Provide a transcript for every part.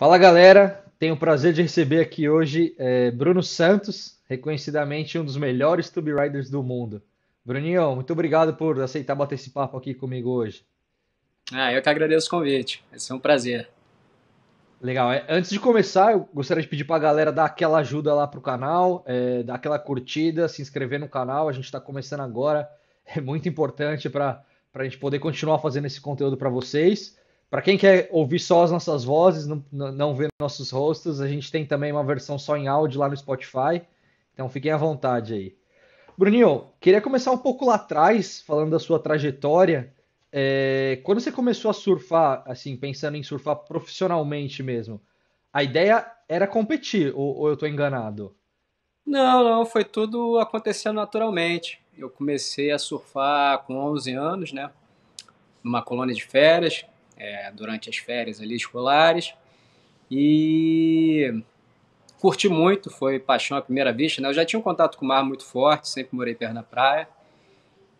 Fala galera, tenho o prazer de receber aqui hoje é, Bruno Santos, reconhecidamente um dos melhores Tube Riders do mundo. Bruninho, muito obrigado por aceitar bater esse papo aqui comigo hoje. Ah, eu que agradeço o convite, vai ser um prazer. Legal, é, antes de começar, eu gostaria de pedir para a galera dar aquela ajuda lá pro canal, é, dar aquela curtida, se inscrever no canal, a gente está começando agora, é muito importante para a gente poder continuar fazendo esse conteúdo para vocês. Para quem quer ouvir só as nossas vozes, não, não ver nossos rostos, a gente tem também uma versão só em áudio lá no Spotify. Então fiquem à vontade aí. Bruninho, queria começar um pouco lá atrás, falando da sua trajetória. É, quando você começou a surfar, assim, pensando em surfar profissionalmente mesmo, a ideia era competir, ou, ou eu estou enganado? Não, não, foi tudo acontecendo naturalmente. Eu comecei a surfar com 11 anos, né? Numa colônia de férias, é, durante as férias ali escolares e curti muito, foi paixão à primeira vista, né? Eu já tinha um contato com o mar muito forte, sempre morei perto da praia.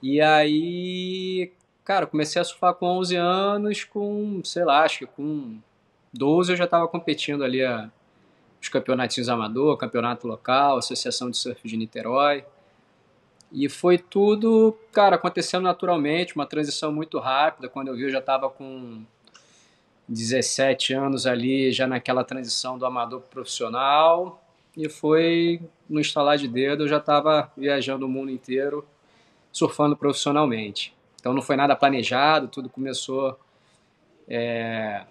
E aí, cara, comecei a surfar com 11 anos, com, sei lá, acho que com 12 eu já estava competindo ali a, os campeonatinhos amador, campeonato local, associação de surf de Niterói. E foi tudo, cara, acontecendo naturalmente, uma transição muito rápida. Quando eu vi, eu já estava com 17 anos ali, já naquela transição do amador para profissional. E foi no instalar de dedo, eu já estava viajando o mundo inteiro, surfando profissionalmente. Então não foi nada planejado, tudo começou é,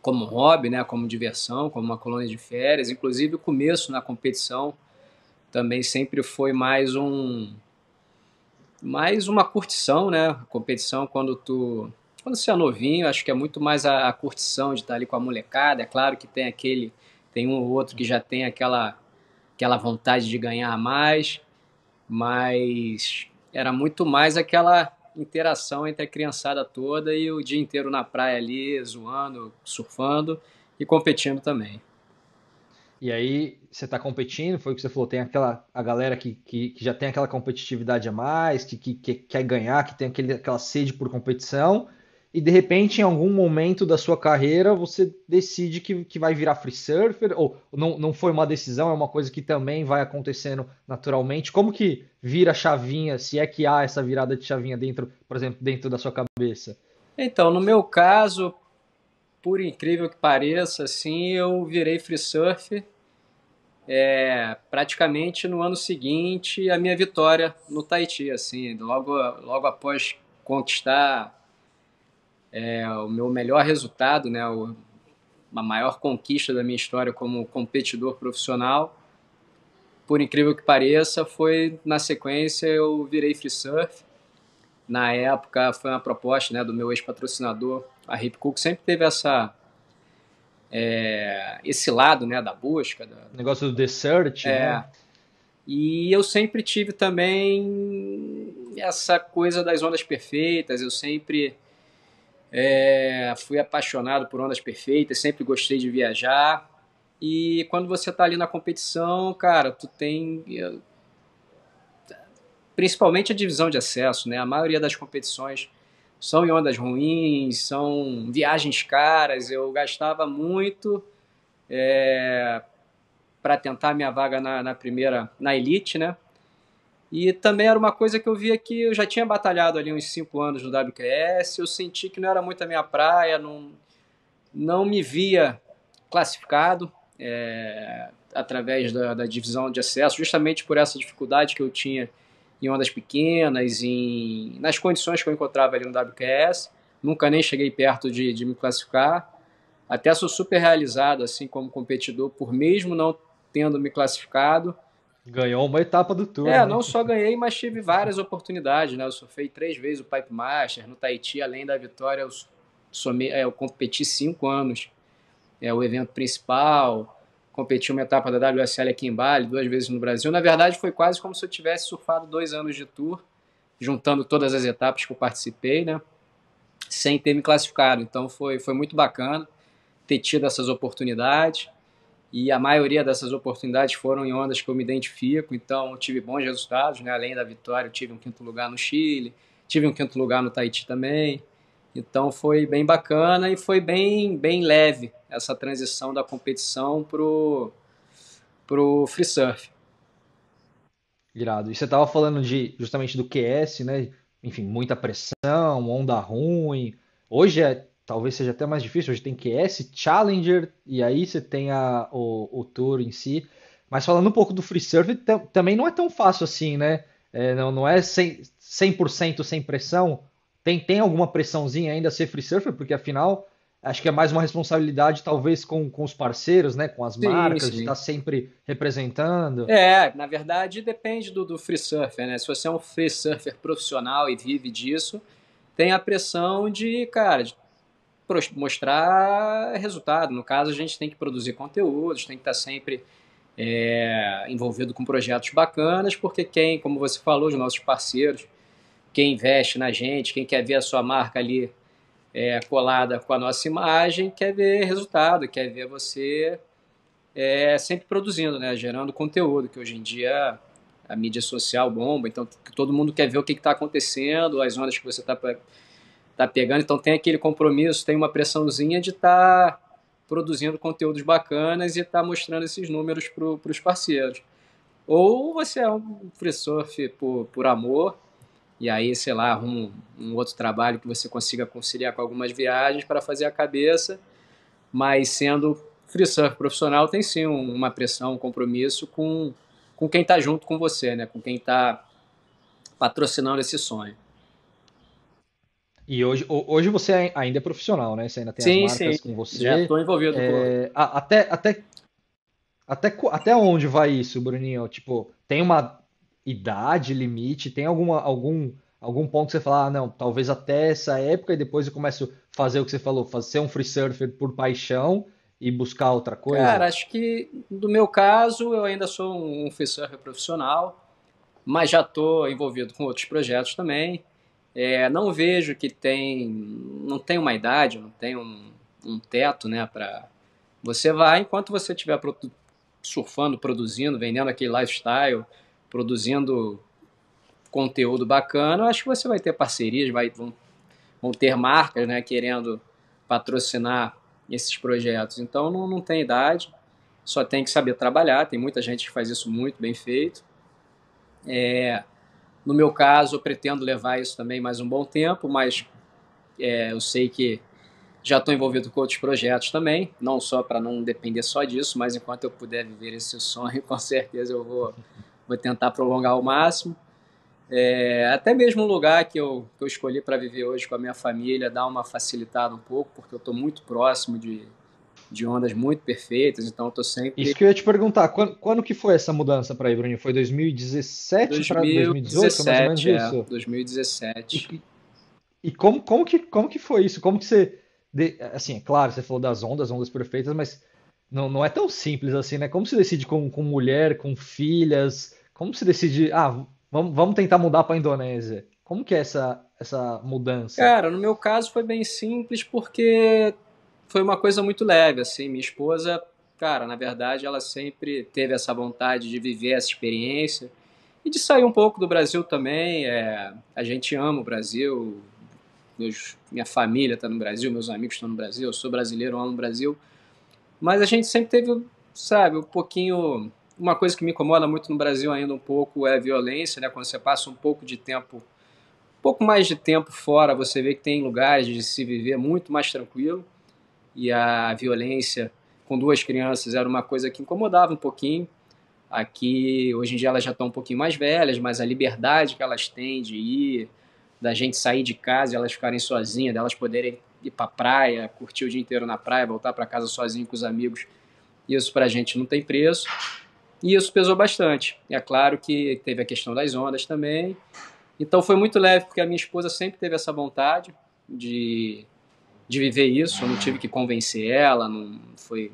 como hobby, né, como diversão, como uma colônia de férias. Inclusive o começo na competição também sempre foi mais um mais uma curtição, né? Competição quando tu quando você é novinho, acho que é muito mais a, a curtição de estar ali com a molecada. É claro que tem aquele tem um ou outro que já tem aquela aquela vontade de ganhar mais, mas era muito mais aquela interação entre a criançada toda e o dia inteiro na praia ali, zoando, surfando e competindo também. E aí você está competindo, foi o que você falou, tem aquela a galera que, que, que já tem aquela competitividade a mais, que, que, que quer ganhar, que tem aquele, aquela sede por competição, e de repente, em algum momento da sua carreira, você decide que, que vai virar free surfer, ou não, não foi uma decisão, é uma coisa que também vai acontecendo naturalmente. Como que vira chavinha, se é que há essa virada de chavinha dentro, por exemplo, dentro da sua cabeça? Então, no meu caso, por incrível que pareça, assim, eu virei free surf é, praticamente no ano seguinte a minha vitória no Tahiti, assim, logo, logo após conquistar é, o meu melhor resultado, né, o, a maior conquista da minha história como competidor profissional, por incrível que pareça, foi na sequência eu virei free surf na época foi uma proposta né, do meu ex-patrocinador. A Hip Cook sempre teve essa é, esse lado né, da busca. Da, negócio do dessert. É. Né? E eu sempre tive também essa coisa das ondas perfeitas. Eu sempre é, fui apaixonado por ondas perfeitas, sempre gostei de viajar. E quando você está ali na competição, cara, tu tem principalmente a divisão de acesso, né? A maioria das competições são em ondas ruins, são viagens caras. Eu gastava muito é, para tentar minha vaga na, na, primeira, na elite, né? E também era uma coisa que eu via que eu já tinha batalhado ali uns cinco anos no WQS, eu senti que não era muito a minha praia, não, não me via classificado é, através da, da divisão de acesso, justamente por essa dificuldade que eu tinha em ondas pequenas, em, nas condições que eu encontrava ali no WQS. Nunca nem cheguei perto de, de me classificar. Até sou super realizado, assim, como competidor, por mesmo não tendo me classificado. Ganhou uma etapa do Tour. É, né? não só ganhei, mas tive várias oportunidades, né? Eu surfei três vezes o Pipe Master. No Tahiti, além da vitória, eu, somei, é, eu competi cinco anos. É, o evento principal, competi uma etapa da WSL aqui em Bali, duas vezes no Brasil. Na verdade, foi quase como se eu tivesse surfado dois anos de tour, juntando todas as etapas que eu participei, né? Sem ter me classificado. Então foi, foi muito bacana ter tido essas oportunidades. E a maioria dessas oportunidades foram em ondas que eu me identifico, então tive bons resultados, né? Além da vitória, eu tive um quinto lugar no Chile, tive um quinto lugar no Tahiti também. Então foi bem bacana e foi bem, bem leve essa transição da competição pro, pro free surf. Irado. E você estava falando de justamente do QS, né? Enfim, muita pressão, onda ruim. Hoje é, talvez seja até mais difícil. Hoje tem QS, Challenger, e aí você tem a, o, o Tour em si. Mas falando um pouco do free surf, também não é tão fácil assim, né? É, não, não é 100%, 100 sem pressão. Tem, tem alguma pressãozinha ainda a ser free surfer? Porque afinal, acho que é mais uma responsabilidade, talvez, com, com os parceiros, né? Com as sim, marcas, sim. de tá estar sempre representando. É, na verdade, depende do, do free surfer, né? Se você é um free surfer profissional e vive disso, tem a pressão de, cara, de mostrar resultado. No caso, a gente tem que produzir conteúdos, tem que estar tá sempre é, envolvido com projetos bacanas, porque quem, como você falou, os nossos parceiros quem investe na gente, quem quer ver a sua marca ali é, colada com a nossa imagem, quer ver resultado, quer ver você é, sempre produzindo, né? gerando conteúdo, que hoje em dia a mídia social bomba, então todo mundo quer ver o que está acontecendo, as ondas que você está tá pegando, então tem aquele compromisso, tem uma pressãozinha de estar tá produzindo conteúdos bacanas e estar tá mostrando esses números para os parceiros. Ou você é um free surf por, por amor, e aí, sei lá, arruma um, outro trabalho que você consiga conciliar com algumas viagens para fazer a cabeça, mas sendo free surf profissional tem sim uma pressão, um compromisso com, com quem está junto com você, né? com quem está patrocinando esse sonho. E hoje, hoje você ainda é profissional, né? Você ainda tem sim, as marcas sim. com você. Já estou envolvido. É, até, até, até, até onde vai isso, Bruninho? Tipo, tem uma idade limite? Tem alguma, algum, algum ponto que você fala, ah, não, talvez até essa época e depois eu começo a fazer o que você falou, fazer um free surfer por paixão e buscar outra coisa? Cara, acho que no meu caso eu ainda sou um free surfer profissional, mas já estou envolvido com outros projetos também. É, não vejo que tem, não tem uma idade, não tem um, um teto, né, para você vai enquanto você estiver surfando, produzindo, vendendo aquele lifestyle, produzindo conteúdo bacana, acho que você vai ter parcerias, vai, vão, vão ter marcas né, querendo patrocinar esses projetos. Então não, não tem idade, só tem que saber trabalhar. Tem muita gente que faz isso muito bem feito. É, no meu caso, eu pretendo levar isso também mais um bom tempo, mas é, eu sei que já estou envolvido com outros projetos também, não só para não depender só disso, mas enquanto eu puder viver esse sonho, com certeza eu vou vou tentar prolongar ao máximo. É, até mesmo o lugar que eu, que eu escolhi para viver hoje com a minha família dá uma facilitada um pouco, porque eu estou muito próximo de, de ondas muito perfeitas, então eu estou sempre... Isso que eu ia te perguntar, quando, quando que foi essa mudança para aí, Bruninho? Foi 2017 para 2018, mais ou menos é, 2017. E, e, como, como, que, como que foi isso? Como que você... assim, é claro, você falou das ondas, ondas perfeitas, mas não, não é tão simples assim, né? Como se decide com, com mulher, com filhas como se decide, ah, vamos, vamos tentar mudar para a Indonésia? Como que é essa, essa mudança? Cara, no meu caso foi bem simples porque foi uma coisa muito leve, assim, minha esposa, cara, na verdade ela sempre teve essa vontade de viver essa experiência e de sair um pouco do Brasil também, é, a gente ama o Brasil, meus, minha família está no Brasil, meus amigos estão no Brasil, eu sou brasileiro, eu amo o Brasil, mas a gente sempre teve, sabe, um pouquinho uma coisa que me incomoda muito no Brasil ainda um pouco é a violência, né? Quando você passa um pouco de tempo, um pouco mais de tempo fora, você vê que tem lugares de se viver muito mais tranquilo e a violência com duas crianças era uma coisa que incomodava um pouquinho. Aqui, hoje em dia, elas já estão um pouquinho mais velhas, mas a liberdade que elas têm de ir, da gente sair de casa e elas ficarem sozinhas, delas poderem ir para praia, curtir o dia inteiro na praia, voltar para casa sozinho com os amigos, isso para a gente não tem preço. E isso pesou bastante. É claro que teve a questão das ondas também. Então foi muito leve, porque a minha esposa sempre teve essa vontade de, de viver isso. Eu não tive que convencer ela, não foi,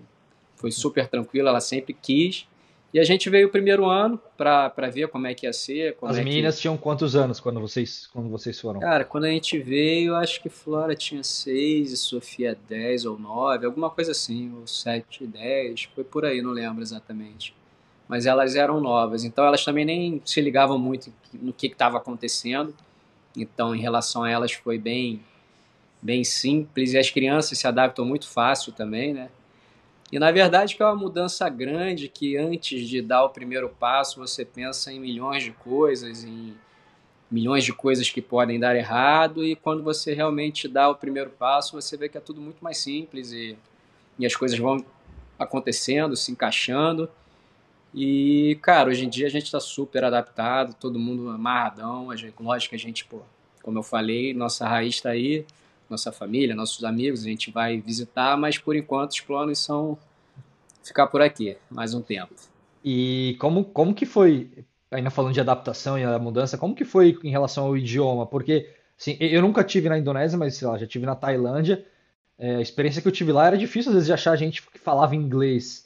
foi super tranquilo, ela sempre quis. E a gente veio o primeiro ano para ver como é que ia ser. As é meninas que... tinham quantos anos quando vocês, quando vocês foram? Cara, quando a gente veio, acho que Flora tinha seis e Sofia dez ou nove alguma coisa assim, ou sete dez foi por aí, não lembro exatamente mas elas eram novas, então elas também nem se ligavam muito no que estava acontecendo. Então, em relação a elas, foi bem, bem simples e as crianças se adaptam muito fácil também, né? E na verdade que é uma mudança grande que antes de dar o primeiro passo você pensa em milhões de coisas, em milhões de coisas que podem dar errado e quando você realmente dá o primeiro passo você vê que é tudo muito mais simples e, e as coisas vão acontecendo, se encaixando e, cara, hoje em dia a gente está super adaptado, todo mundo amarradão. A gente, lógico que a gente, pô, como eu falei, nossa raiz está aí, nossa família, nossos amigos, a gente vai visitar, mas por enquanto os planos são ficar por aqui mais um tempo. E como, como que foi, ainda falando de adaptação e da mudança, como que foi em relação ao idioma? Porque, assim, eu nunca tive na Indonésia, mas sei lá, já tive na Tailândia. É, a experiência que eu tive lá era difícil, às vezes, de achar gente que falava inglês.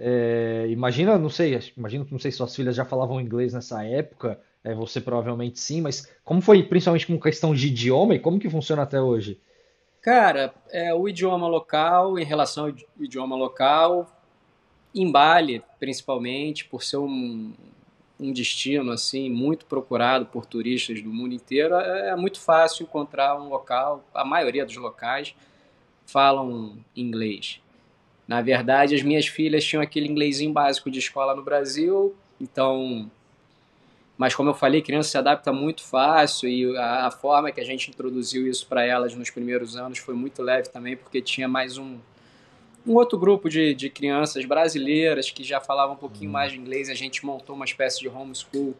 É, imagina, não sei, imagino que não sei se suas filhas já falavam inglês nessa época, é, você provavelmente sim, mas como foi principalmente com questão de idioma e como que funciona até hoje? Cara, é, o idioma local, em relação ao idioma local, em Bali, principalmente, por ser um, um destino assim muito procurado por turistas do mundo inteiro, é, é muito fácil encontrar um local, a maioria dos locais falam inglês. Na verdade, as minhas filhas tinham aquele inglês básico de escola no Brasil, então. Mas, como eu falei, criança se adapta muito fácil e a, a forma que a gente introduziu isso para elas nos primeiros anos foi muito leve também, porque tinha mais um, um outro grupo de, de crianças brasileiras que já falavam um pouquinho uhum. mais de inglês. A gente montou uma espécie de homeschool.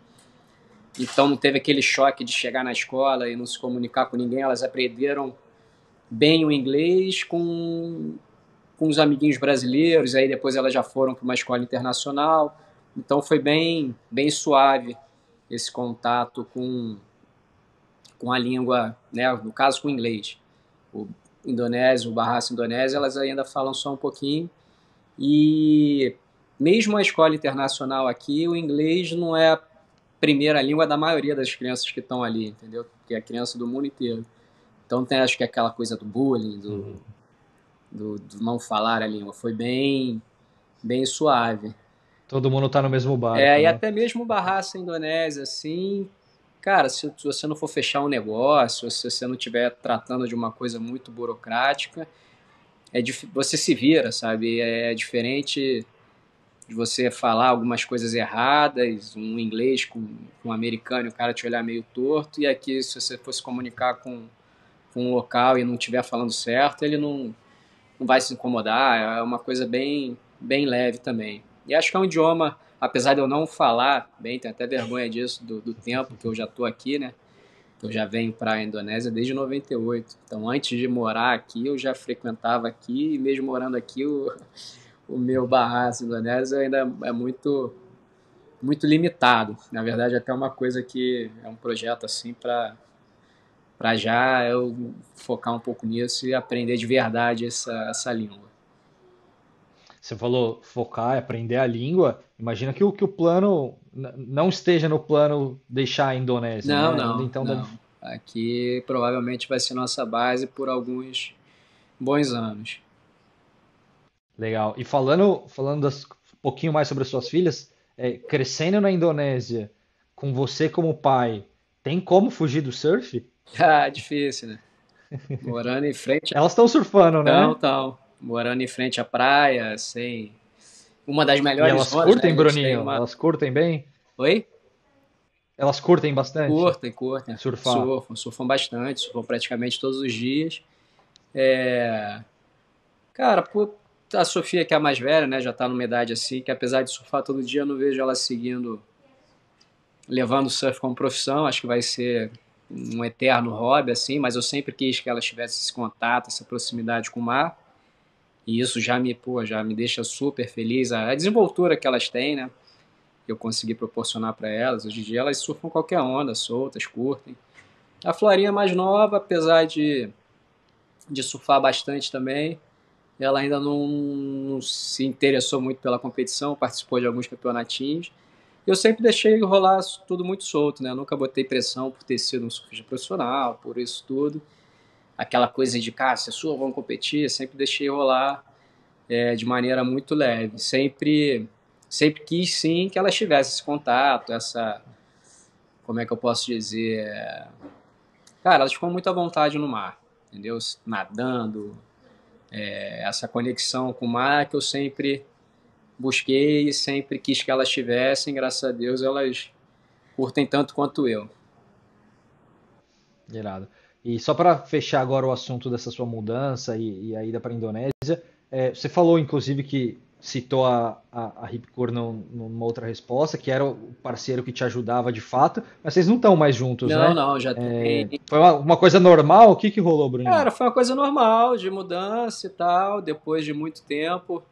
Então não teve aquele choque de chegar na escola e não se comunicar com ninguém. Elas aprenderam bem o inglês com com os amiguinhos brasileiros, aí depois elas já foram para uma escola internacional. Então foi bem, bem suave esse contato com, com a língua, né, no caso com o inglês. O indonésio, o barraço indonésio, elas ainda falam só um pouquinho. E mesmo a escola internacional aqui, o inglês não é a primeira língua da maioria das crianças que estão ali, entendeu? Porque é criança do mundo inteiro. Então tem, acho que é aquela coisa do bullying, do... Uhum do, do, não falar a língua. Foi bem, bem suave. Todo mundo tá no mesmo barco. É, né? e até mesmo barraça indonésia, assim, cara, se, se, você não for fechar um negócio, se você não estiver tratando de uma coisa muito burocrática, é você se vira, sabe? É, é diferente de você falar algumas coisas erradas, um inglês com, com um americano, o cara te olhar meio torto, e aqui se você fosse comunicar com, com um local e não estiver falando certo, ele não não vai se incomodar, é uma coisa bem, bem leve também. E acho que é um idioma, apesar de eu não falar bem, tenho até vergonha disso, do, do tempo que eu já estou aqui, né? Eu já venho para a Indonésia desde 98. Então, antes de morar aqui, eu já frequentava aqui, e mesmo morando aqui, o, o meu barraço indonésio ainda é muito muito limitado. Na verdade, é até uma coisa que é um projeto assim para para já eu focar um pouco nisso e aprender de verdade essa, essa língua. Você falou focar, aprender a língua. Imagina que o, que o plano não esteja no plano deixar a Indonésia. Não, né? não. Então não. Deve... Aqui provavelmente vai ser nossa base por alguns bons anos. Legal. E falando, falando das, um pouquinho mais sobre as suas filhas, é, crescendo na Indonésia, com você como pai, tem como fugir do surf? Ah, é difícil, né? Morando em frente. Elas estão surfando, né? Não, tal. Morando em frente à praia, sem. Uma das melhores. E elas curtem, né? Bruninho? Uma... Elas curtem bem? Oi? Elas curtem bastante? Curtem, curtem. Surfam, surfam bastante, surfam praticamente todos os dias. É... Cara, a Sofia, que é a mais velha, né, já tá numa idade assim, que apesar de surfar todo dia, eu não vejo ela seguindo, levando o surf como profissão. Acho que vai ser um eterno hobby, assim, mas eu sempre quis que elas tivessem esse contato, essa proximidade com o mar. E isso já me, pô, já me deixa super feliz. A desenvoltura que elas têm, né? Eu consegui proporcionar para elas. Hoje em dia elas surfam qualquer onda, soltas, curtem. A Florinha mais nova, apesar de, de surfar bastante também, ela ainda não, não se interessou muito pela competição, participou de alguns campeonatinhos eu sempre deixei rolar tudo muito solto, né? Eu nunca botei pressão por ter sido um surfista profissional, por isso tudo. Aquela coisa de, cara, se é sua, vamos competir. Eu sempre deixei rolar é, de maneira muito leve. Sempre, sempre quis, sim, que elas tivessem esse contato, essa... Como é que eu posso dizer? Cara, elas ficam muito à vontade no mar, entendeu? Nadando, é, essa conexão com o mar que eu sempre busquei e sempre quis que elas tivessem, graças a Deus elas curtem tanto quanto eu. Irado. E só para fechar agora o assunto dessa sua mudança e, e a ida para a Indonésia, é, você falou inclusive que citou a, a, a numa outra resposta, que era o parceiro que te ajudava de fato, mas vocês não estão mais juntos, não, né? Não, não, já é, tem. É, foi uma, uma, coisa normal? O que, que rolou, Bruno? Cara, foi uma coisa normal, de mudança e tal, depois de muito tempo.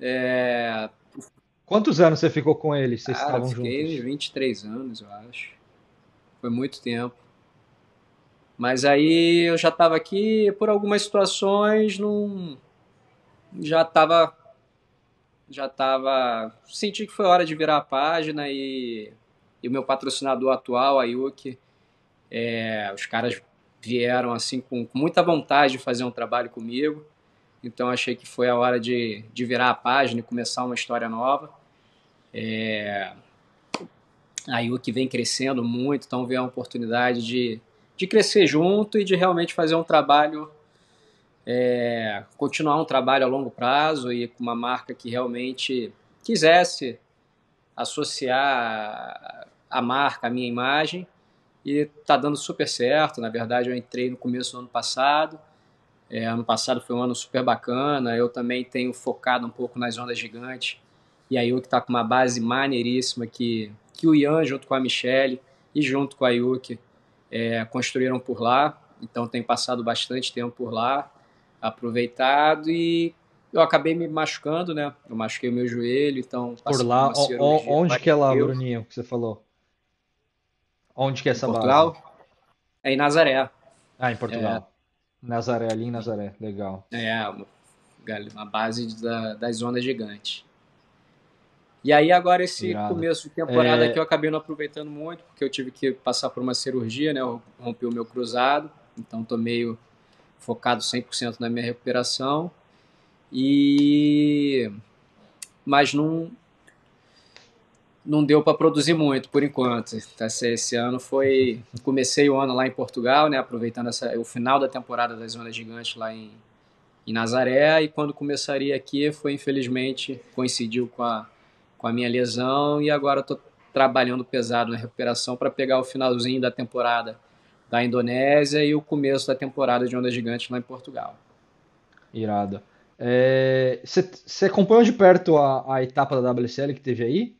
É... Quantos anos você ficou com ele? Vocês Cara, estavam fiquei juntos? 23 anos, eu acho. Foi muito tempo. Mas aí eu já estava aqui, por algumas situações, já estava já estava senti que foi hora de virar a página e, e o meu patrocinador atual, a Yuki, é, os caras vieram assim com muita vontade de fazer um trabalho comigo. Então achei que foi a hora de, de virar a página e começar uma história nova. É... A IUC vem crescendo muito, então vem a oportunidade de, de crescer junto e de realmente fazer um trabalho, é... continuar um trabalho a longo prazo e com uma marca que realmente quisesse associar a marca, a minha imagem, e está dando super certo. Na verdade, eu entrei no começo do ano passado, é, ano passado foi um ano super bacana. Eu também tenho focado um pouco nas ondas gigantes. E a Yuki está com uma base maneiríssima que, que o Ian, junto com a Michelle e junto com a Yuki, é, construíram por lá. Então, tem passado bastante tempo por lá, aproveitado e eu acabei me machucando, né? Eu machuquei o meu joelho, então... Por lá, onde que é lá, Bruninho, que você falou? Onde que é essa Portugal? Base? É em Nazaré. Ah, em Portugal. É, Nazaré, ali em Nazaré, legal. É, uma base da, das ondas gigantes. E aí agora esse começo de temporada é... que eu acabei não aproveitando muito, porque eu tive que passar por uma cirurgia, né? Eu rompi o meu cruzado, então tô meio focado 100% na minha recuperação. E mas não não deu para produzir muito por enquanto. Tá, esse ano foi. Comecei o ano lá em Portugal, né? Aproveitando essa, o final da temporada das Ondas Gigantes lá em, em Nazaré. E quando começaria aqui, foi infelizmente coincidiu com a, com a minha lesão. E agora estou trabalhando pesado na recuperação para pegar o finalzinho da temporada da Indonésia e o começo da temporada de Ondas Gigantes lá em Portugal. Irado. Você é, acompanhou de perto a, a etapa da WCL que teve aí?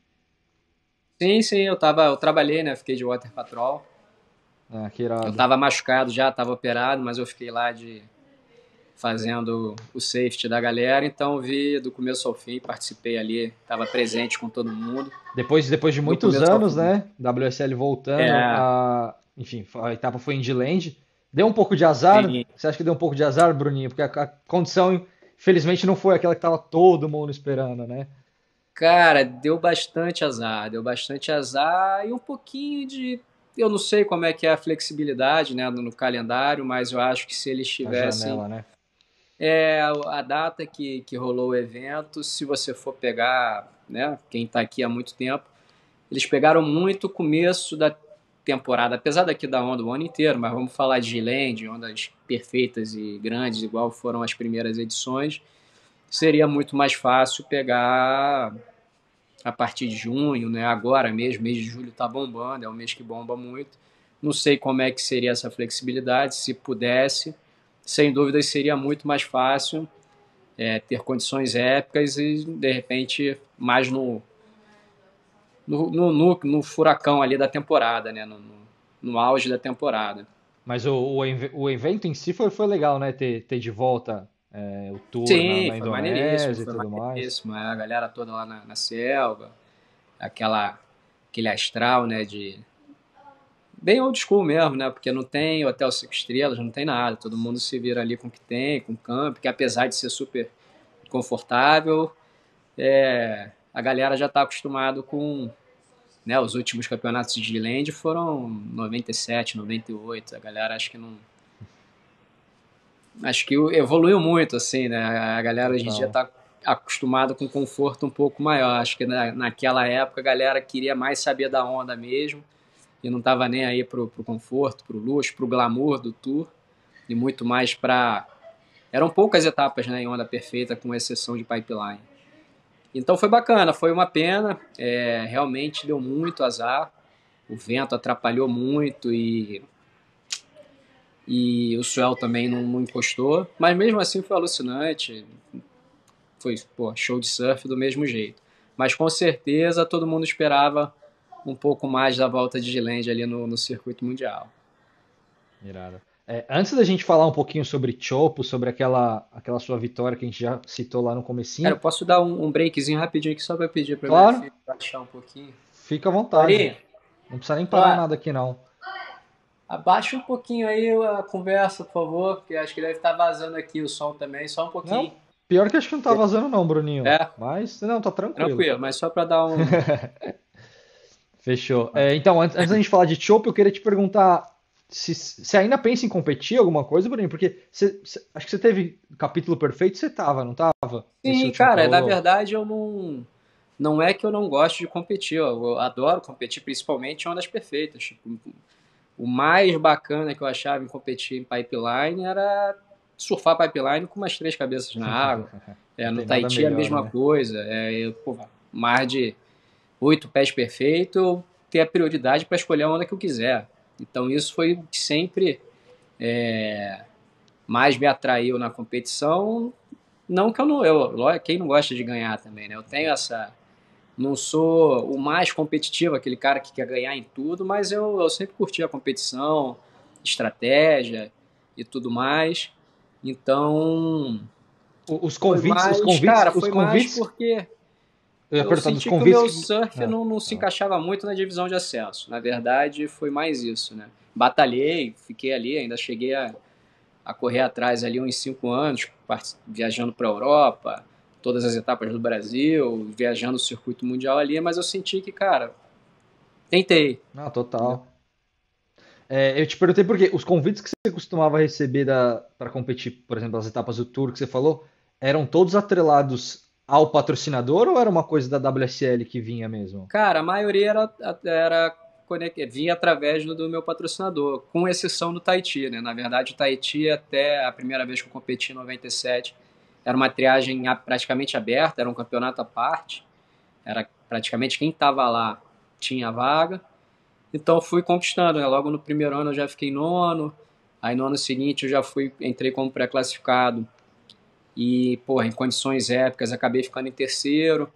Sim, sim, eu tava, eu trabalhei, né? Fiquei de Water Patrol. Ah, que irado. Eu tava machucado já, tava operado, mas eu fiquei lá de fazendo o safety da galera, então vi do começo ao fim, participei ali, estava presente com todo mundo. Depois, depois de muitos anos, né? WSL voltando, é... a, enfim, a etapa foi Indyland. Deu um pouco de azar? Sim. Você acha que deu um pouco de azar, Bruninho? Porque a, a condição, infelizmente, não foi aquela que estava todo mundo esperando, né? Cara, deu bastante azar, deu bastante azar e um pouquinho de. Eu não sei como é que é a flexibilidade né, no calendário, mas eu acho que se eles tivessem. A janela, né? É, a data que, que rolou o evento, se você for pegar, né, quem está aqui há muito tempo, eles pegaram muito o começo da temporada, apesar daqui da onda o ano inteiro, mas vamos falar de Land, ondas perfeitas e grandes, igual foram as primeiras edições seria muito mais fácil pegar a partir de junho, né? Agora mesmo, mês de julho está bombando, é um mês que bomba muito. Não sei como é que seria essa flexibilidade, se pudesse, sem dúvida seria muito mais fácil é, ter condições épicas e de repente mais no no, no, no, no furacão ali da temporada, né? No, no auge da temporada. Mas o, o, o evento em si foi, foi legal, né? Ter, ter de volta é, o tour Sim, na, na foi maneiríssimo, foi tudo maneiríssimo. Mais. É, a galera toda lá na, na, selva, aquela, aquele astral, né, de... Bem old school mesmo, né? Porque não tem hotel cinco estrelas, não tem nada. Todo mundo se vira ali com o que tem, com o campo, que apesar de ser super confortável, é, a galera já está acostumado com... Né, os últimos campeonatos de Land foram 97, 98. A galera acho que não acho que evoluiu muito, assim, né? A galera hoje em dia tá acostumada com conforto um pouco maior. Acho que na, naquela época a galera queria mais saber da onda mesmo e não tava nem aí pro, pro conforto, pro luxo, pro glamour do tour e muito mais para eram poucas etapas né, em onda perfeita, com exceção de pipeline. Então foi bacana, foi uma pena. É, realmente deu muito azar. O vento atrapalhou muito e e o Suel também não, não, encostou, mas mesmo assim foi alucinante, foi pô, show de surf do mesmo jeito. Mas com certeza todo mundo esperava um pouco mais da volta de Gilend ali no, no circuito mundial. Mirada. É, antes da gente falar um pouquinho sobre Chopo, sobre aquela, aquela sua vitória que a gente já citou lá no comecinho. Cara, eu posso dar um, um breakzinho rapidinho aqui só para pedir para claro. minha filha baixar um pouquinho? Fica à vontade. não precisa nem parar nada aqui não. Abaixa um pouquinho aí a conversa, por favor, porque acho que deve estar tá vazando aqui o som também, só um pouquinho. Não, pior que acho que não está é. vazando não, Bruninho. É. Mas, não, tá tranquilo. Tranquilo, mas só para dar um... Fechou. É, então, antes, antes da gente falar de Chopp, eu queria te perguntar se, se ainda pensa em competir alguma coisa, Bruninho, porque acho que você teve capítulo perfeito, você tava, não tava? Sim, cara, na verdade eu não não é que eu não gosto de competir, eu adoro competir, principalmente em ondas perfeitas. Tipo, o mais bacana que eu achava em competir em pipeline era surfar pipeline com umas três cabeças na água. É, no Tahiti é a mesma né? coisa. É, eu, pô, mar de oito pés perfeito, eu ter a prioridade para escolher a onda que eu quiser. Então isso foi o que sempre é, mais me atraiu na competição. Não que eu não. Eu, quem não gosta de ganhar também, né? Eu tenho essa não sou o mais competitivo, aquele cara que quer ganhar em tudo, mas eu, eu sempre curti a competição, estratégia e tudo mais. Então. Os convites, mais, os convites, cara, os foi convites... mais porque. Eu, eu senti que o meu surf é, não, não se é. encaixava muito na divisão de acesso. Na verdade, foi mais isso, né? Batalhei, fiquei ali, ainda cheguei a, a correr atrás ali uns cinco anos, viajando para a Europa, todas as etapas do Brasil, viajando o circuito mundial ali, mas eu senti que, cara, tentei. Ah, total. É, eu te perguntei porque os convites que você costumava receber para competir, por exemplo, as etapas do Tour que você falou, eram todos atrelados ao patrocinador ou era uma coisa da WSL que vinha mesmo? Cara, a maioria era, era vinha através do, meu patrocinador, com exceção do Tahiti, né? Na verdade, o Tahiti, até a primeira vez que eu competi em 97, era uma triagem praticamente aberta, era um campeonato à parte, era praticamente quem estava lá tinha vaga. Então fui conquistando, né? Logo no primeiro ano eu já fiquei nono, aí no ano seguinte eu já fui, entrei como pré-classificado. E, porra, em condições épicas, acabei ficando em terceiro.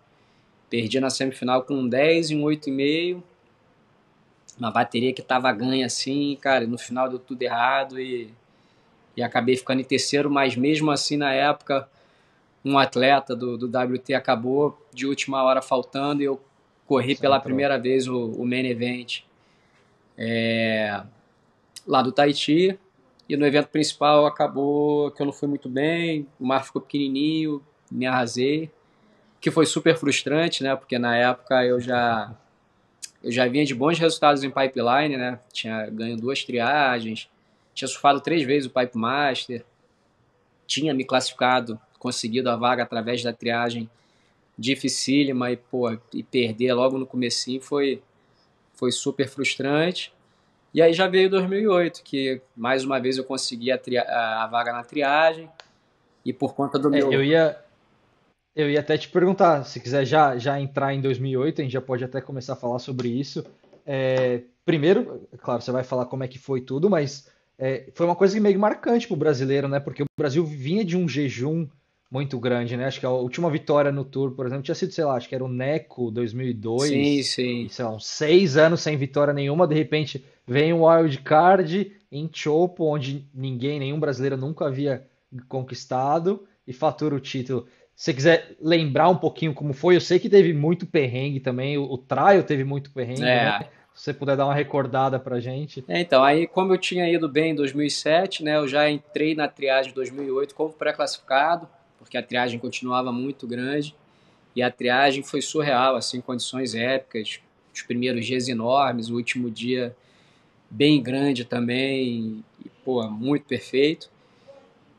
Perdi na semifinal com um 10 e um 8,5. Uma bateria que tava ganha assim, cara, no final deu tudo errado e, e acabei ficando em terceiro, mas mesmo assim na época um atleta do, do WT acabou de última hora faltando e eu corri pela entrou. primeira vez o, o main event é, lá do Tahiti. E no evento principal acabou que eu não fui muito bem, o mar ficou pequenininho, me arrasei, que foi super frustrante, né? Porque na época eu já eu já vinha de bons resultados em pipeline, né? Tinha ganho duas triagens, tinha surfado três vezes o Pipe Master, tinha me classificado conseguido a vaga através da triagem dificílima e, pô, e perder logo no comecinho foi, foi super frustrante. E aí já veio 2008, que mais uma vez eu consegui a, a, a vaga na triagem e por conta do é, meu... Eu ia, eu ia até te perguntar, se quiser já, já entrar em 2008, a gente já pode até começar a falar sobre isso. É, primeiro, claro, você vai falar como é que foi tudo, mas é, foi uma coisa meio marcante para o brasileiro, né? Porque o Brasil vinha de um jejum muito grande, né? Acho que a última vitória no Tour, por exemplo, tinha sido, sei lá, acho que era o Neco 2002. Sim, sim. São seis anos sem vitória nenhuma, de repente vem um wild card em Chopo, onde ninguém, nenhum brasileiro nunca havia conquistado e fatura o título. Se você quiser lembrar um pouquinho como foi, eu sei que teve muito perrengue também, o, o trial teve muito perrengue, é. né? Se você puder dar uma recordada para gente. É, então, aí como eu tinha ido bem em 2007, né, eu já entrei na triagem de 2008 como pré-classificado, porque a triagem continuava muito grande e a triagem foi surreal, assim, condições épicas, os primeiros dias enormes, o último dia bem grande também, e, pô, muito perfeito.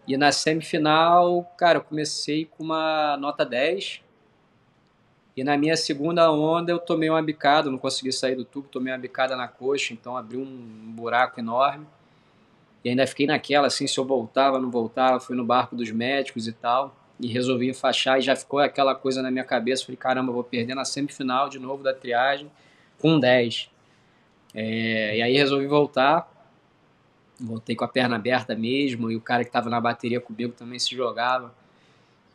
E na semifinal, cara, eu comecei com uma nota 10. E na minha segunda onda eu tomei uma bicada, não consegui sair do tubo, tomei uma bicada na coxa, então abriu um buraco enorme. E ainda fiquei naquela, assim, se eu voltava, não voltava, fui no barco dos médicos e tal. E resolvi enfaixar e já ficou aquela coisa na minha cabeça. Falei, caramba, vou perder na semifinal de novo da triagem com 10. É, e aí resolvi voltar. Voltei com a perna aberta mesmo. E o cara que estava na bateria comigo também se jogava.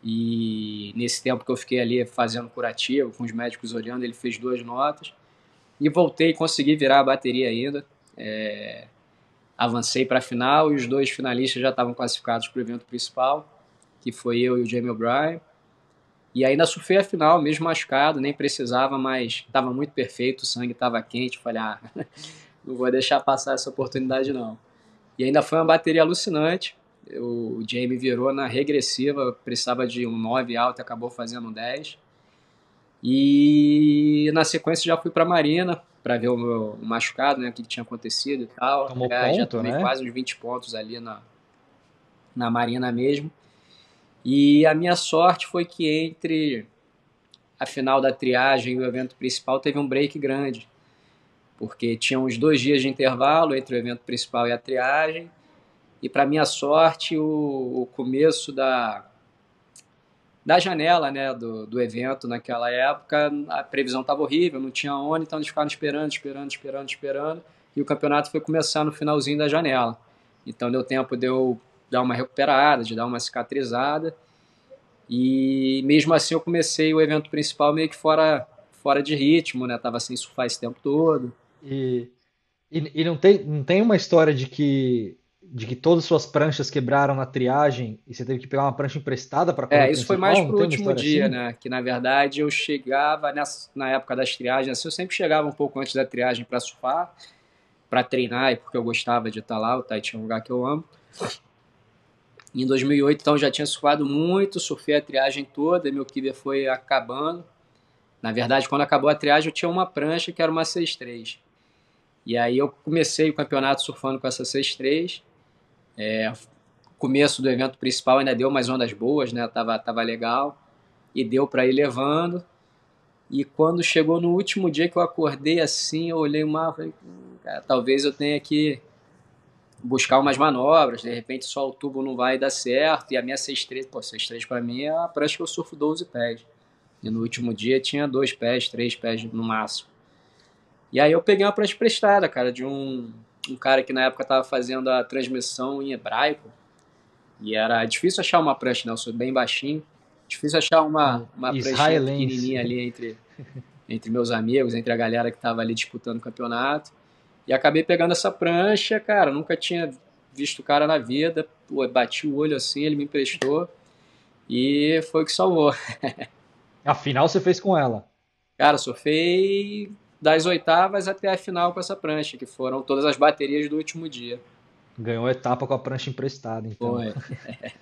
E nesse tempo que eu fiquei ali fazendo curativo, com os médicos olhando, ele fez duas notas. E voltei, consegui virar a bateria ainda. É, avancei para a final e os dois finalistas já estavam classificados para o evento principal, que foi eu e o Jamie O'Brien. E ainda surfei a final, mesmo machucado, nem precisava, mas estava muito perfeito, o sangue estava quente. Falei, ah, não vou deixar passar essa oportunidade não. E ainda foi uma bateria alucinante. O Jamie virou na regressiva, precisava de um 9 alto e acabou fazendo um 10. E na sequência já fui para a Marina, para ver o meu machucado, né, o que, tinha acontecido e tal. Tomou é, já, ponto, já tomei né? quase uns 20 pontos ali na, na Marina mesmo. E a minha sorte foi que entre a final da triagem e o evento principal teve um break grande, porque tinha uns dois dias de intervalo entre o evento principal e a triagem. E para minha sorte, o, o começo da, da janela né, do, do evento naquela época, a previsão estava horrível, não tinha onde, então eles ficaram esperando, esperando, esperando, esperando, e o campeonato foi começar no finalzinho da janela. Então deu tempo de eu dar uma recuperada, de dar uma cicatrizada, e mesmo assim eu comecei o evento principal meio que fora, fora de ritmo, né? Tava sem surfar esse tempo todo. E, e, e não, tem, não tem uma história de que de que todas suas pranchas quebraram na triagem e você teve que pegar uma prancha emprestada para É, isso foi mais pro último dia, assim? né? Que na verdade eu chegava nessa, na época das triagens, assim, eu sempre chegava um pouco antes da triagem para surfar, para treinar, e porque eu gostava de estar lá, o Tahiti é um lugar que eu amo. Em 2008, então, já tinha surfado muito, surfei a triagem toda, meu kibe foi acabando. Na verdade, quando acabou a triagem, eu tinha uma prancha que era uma 6-3. E aí eu comecei o campeonato surfando com essa 6-3 é, começo do evento principal ainda deu umas ondas boas, né? Tava, tava legal. E deu para ir levando. E quando chegou no último dia que eu acordei assim, eu olhei o mapa e falei, hum, cara, talvez eu tenha que buscar umas manobras, de repente só o tubo não vai dar certo, e a minha 6-3, pô, 6-3 mim é a prancha que eu surfo 12 pés. E no último dia tinha dois pés, três pés no máximo. E aí eu peguei uma prancha prestada, cara, de um um cara que na época estava fazendo a transmissão em hebraico. E era difícil achar uma prancha, né? Eu sou bem baixinho. Difícil achar uma, uma prancha pequenininha ali entre, entre meus amigos, entre a galera que estava ali disputando o campeonato. E acabei pegando essa prancha, cara. Nunca tinha visto o cara na vida. Pô, bati o olho assim, ele me emprestou. E foi o que salvou. Afinal, você fez com ela? Cara, surfei das oitavas até a final com essa prancha, que foram todas as baterias do último dia. Ganhou a etapa com a prancha emprestada, então. Foi.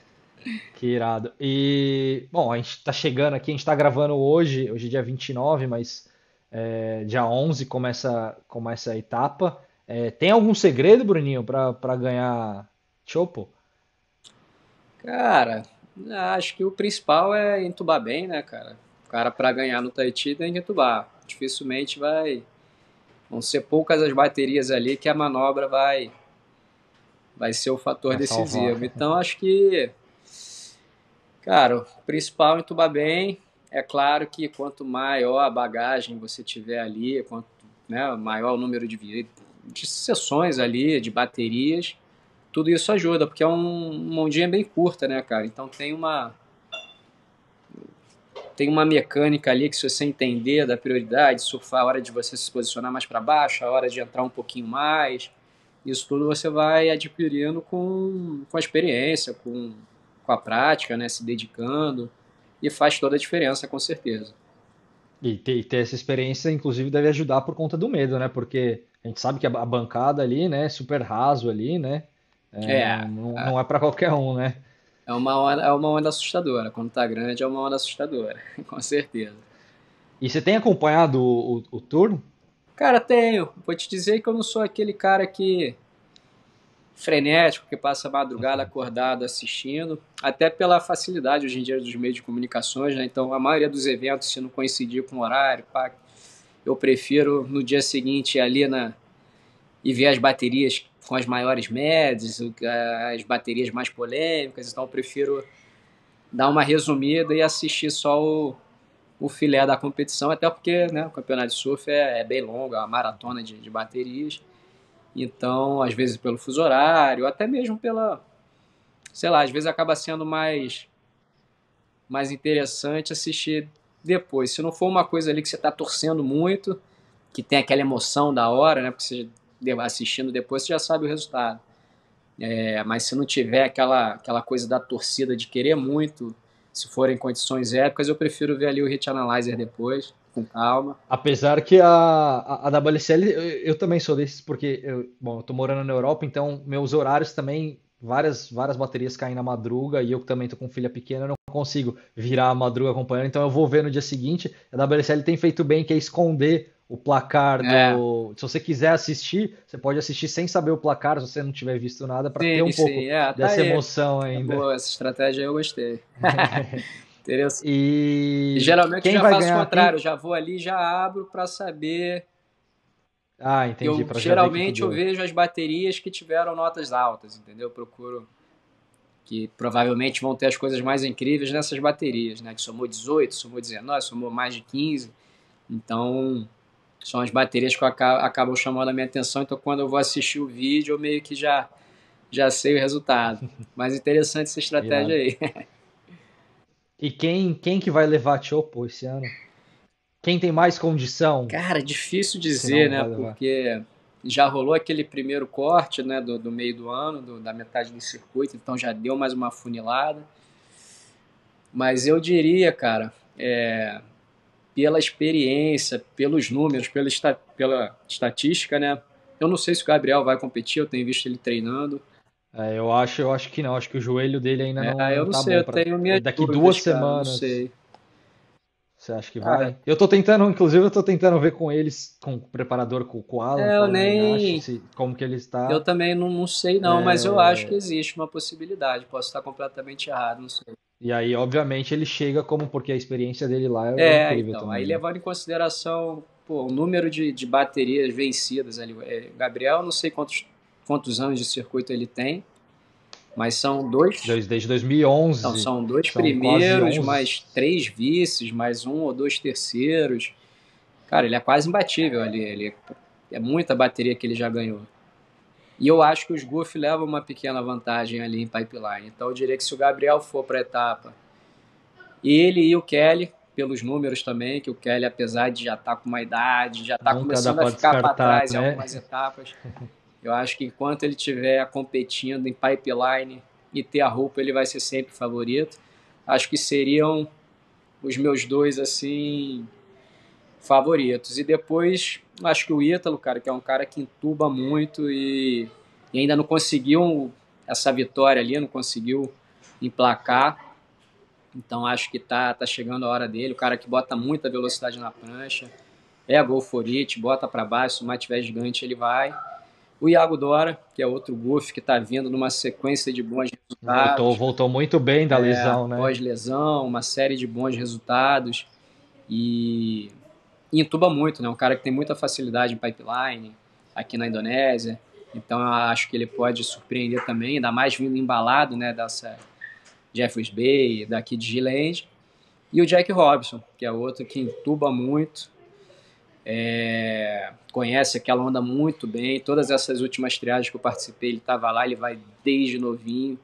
que irado. E, bom, a gente tá chegando aqui, a gente tá gravando hoje, hoje é dia 29, mas é, dia 11 começa, começa a etapa. É, tem algum segredo, Bruninho, para ganhar Chopo? Cara, acho que o principal é entubar bem, né, cara? O cara, para ganhar no Tahiti, tem que entubar dificilmente vai. Vão ser poucas as baterias ali que a manobra vai vai ser o fator vai decisivo. Salvar. Então acho que, cara, o principal é entubar bem. É claro que quanto maior a bagagem você tiver ali, quanto né, maior o número de, de sessões ali, de baterias, tudo isso ajuda, porque é um, mundinho bem curta, né, cara? Então tem uma, tem uma mecânica ali que se você entender da prioridade, surfar a hora de você se posicionar mais para baixo, a hora de entrar um pouquinho mais, isso tudo você vai adquirindo com, com a experiência, com, com a prática, né, se dedicando, e faz toda a diferença, com certeza. E ter, e ter essa experiência, inclusive, deve ajudar por conta do medo, né, porque a gente sabe que a bancada ali, né, é super raso ali, né, é, é, não, não é para qualquer um, né. É uma, onda, é uma onda assustadora. Quando tá grande, é uma onda assustadora, com certeza. E você tem acompanhado o, o, o turno? Cara, tenho. Vou te dizer que eu não sou aquele cara que frenético, que passa a madrugada uhum. acordado assistindo, até pela facilidade hoje em dia dos meios de comunicações, né? Então, a maioria dos eventos, se não coincidir com o horário, pá, eu prefiro no dia seguinte ir ali na e ver as baterias com as maiores médias, as baterias mais polêmicas, então eu prefiro dar uma resumida e assistir só o, o filé da competição, até porque né, o campeonato de surf é, é bem longo, é uma maratona de, de baterias, então às vezes pelo fuso horário, até mesmo pela, sei lá, às vezes acaba sendo mais, mais interessante assistir depois, se não for uma coisa ali que você está torcendo muito, que tem aquela emoção da hora, né, porque você assistindo depois, você já sabe o resultado. É, mas se não tiver aquela, aquela coisa da torcida de querer muito, se forem condições épicas, eu prefiro ver ali o Hit Analyzer depois, com calma. Apesar que a, a, WSL, eu, eu, também sou desses, porque eu, bom, eu tô morando na Europa, então meus horários também, várias, várias baterias caem na madruga, e eu também tô com filha pequena, eu não consigo virar a madruga acompanhando, então eu vou ver no dia seguinte. A WSL tem feito bem, que é esconder o placar é. do. Se você quiser assistir, você pode assistir sem saber o placar, se você não tiver visto nada, para ter um sim. pouco é, tá dessa aí. emoção é ainda. boa, essa estratégia eu gostei. Interessante. E... Geralmente Quem eu já faço o contrário, Quem... já vou ali já abro para saber. Ah, entendi. Eu, geralmente eu vejo as baterias que tiveram notas altas, entendeu? Eu procuro que provavelmente vão ter as coisas mais incríveis nessas baterias, né? Que somou 18, somou 19, somou mais de 15. Então, são as baterias que acabam chamando a minha atenção, então quando eu vou assistir o vídeo, eu meio que já, já sei o resultado. Mas interessante essa estratégia aí. E quem, quem que vai levar a Chopo esse ano? Quem tem mais condição? Cara, difícil dizer, né? Porque já rolou aquele primeiro corte né, do, do meio do ano, do, da metade do circuito, então já deu mais uma funilada. Mas eu diria, cara, é, pela experiência, pelos números, pela, esta, pela estatística, né? Eu não sei se o Gabriel vai competir, eu tenho visto ele treinando. É, eu acho, eu acho que não, acho que o joelho dele ainda é, não. Ah, eu não tá sei, eu pra... tenho minha Daqui dúvidas, duas cara, semanas. Não sei. Você acha que vai? Ah, eu tô tentando, inclusive, eu tô tentando ver com eles, com o preparador, com o Koala. É, eu né, nem. Se, como que ele está. Eu também não, não sei, não, é... mas eu é. acho que existe uma possibilidade. Posso estar completamente errado, não sei. E aí, obviamente, ele chega como porque a experiência dele lá é, é incrível então, também. Aí, né? levando em consideração pô, o número de, de baterias vencidas ali. É, Gabriel, não sei quantos, quantos anos de circuito ele tem. Mas são dois. Desde 2011. são dois são primeiros, mais três vices, mais um ou dois terceiros. Cara, ele é quase imbatível ali. Ele é muita bateria que ele já ganhou. E eu acho que os Goof levam uma pequena vantagem ali em pipeline. Então eu diria que se o Gabriel for para a etapa, ele e o Kelly, pelos números também, que o Kelly, apesar de já estar tá com uma idade, já está começando a ficar para trás né? em algumas etapas. Eu acho que enquanto ele estiver competindo em pipeline e ter a roupa, ele vai ser sempre favorito. Acho que seriam os meus dois, assim, favoritos. E depois, acho que o Ítalo, cara, que é um cara que entuba muito e, e ainda não conseguiu essa vitória ali, não conseguiu emplacar. Então acho que tá, tá chegando a hora dele. O cara que bota muita velocidade na prancha, é gol forite, bota para baixo, se o tiver é gigante ele vai. O Iago Dora, que é outro buff que está vindo numa sequência de bons resultados. Voltou, voltou muito bem da é, lesão, né? Pós-lesão, uma série de bons resultados. E, e entuba muito, né? Um cara que tem muita facilidade em pipeline aqui na Indonésia. Então eu acho que ele pode surpreender também, ainda mais vindo embalado, né? Dessa Jeffers Bay, daqui de Giland. E o Jack Robson, que é outro que entuba muito, é, conhece aquela onda muito bem. Todas essas últimas triagens que eu participei, ele estava lá, ele vai desde novinho.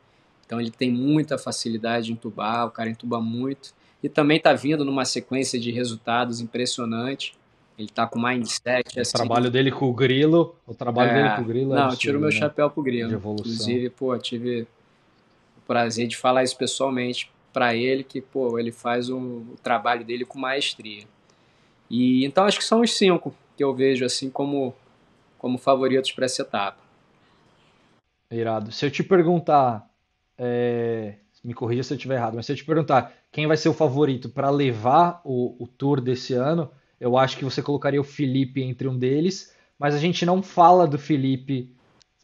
Então ele tem muita facilidade de entubar, o cara entuba muito. E também está vindo numa sequência de resultados impressionante. Ele está com mindset. O assim. trabalho né? dele com o Grilo. O trabalho é, dele com o Grilo é Não, eu tiro meu né? chapéu pro Grilo. Inclusive, pô, tive o prazer de falar isso pessoalmente para ele, que, pô, ele faz o, o trabalho dele com maestria. E então acho que são os cinco que eu vejo assim como como favoritos para essa etapa. Irado. Se eu te perguntar, é... me corrija se eu estiver errado, mas se eu te perguntar quem vai ser o favorito para levar o, o Tour desse ano, eu acho que você colocaria o Felipe entre um deles, mas a gente não fala do Felipe